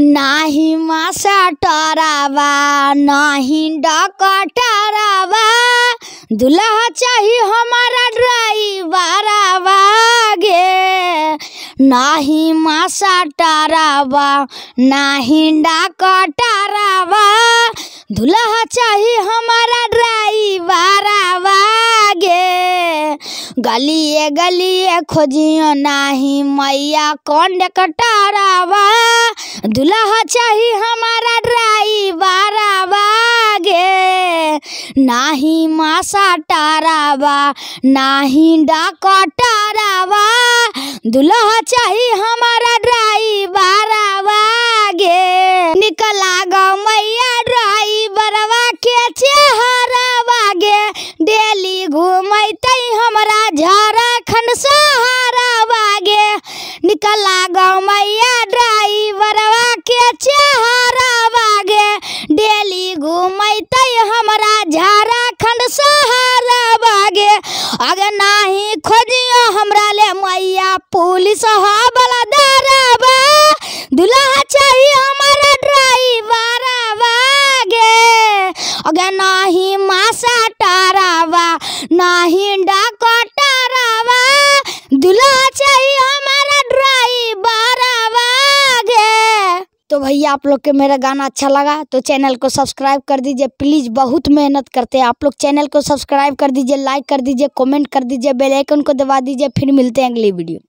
नाही टरावा नाही टरावा दुल्हा चाही हमारा ड्राइवरवा गे नाही टरावा नाही टरावा दुल्हा चाही हमारा ड्राइवरवा गलिए गलिए खोजियो नाही मैया कौन कटारावा दुल्हा चाही हमारा बारा बागे नाही मासा टारावा नाही डाको टारावा दुल्हा चाही हमारा बारा झारखंड सहारा बागे निकला गौ मैया ड्राइवरवा के चहारा बागे डेली घूमते हमारा झारखंड सहारा बागे अगर नहीं खोजियो हमरा ले मैया पुलिस हो बलदारा बा दुल्हा चाहिए हमारा ड्राइवर बागे अगर नहीं मासा टारा बा नहीं तो भैया आप लोग के मेरा गाना अच्छा लगा तो चैनल को सब्सक्राइब कर दीजिए प्लीज़ बहुत मेहनत करते हैं आप लोग चैनल को सब्सक्राइब कर दीजिए लाइक कर दीजिए कमेंट कर दीजिए बेल आइकन को दबा दीजिए फिर मिलते हैं अगली वीडियो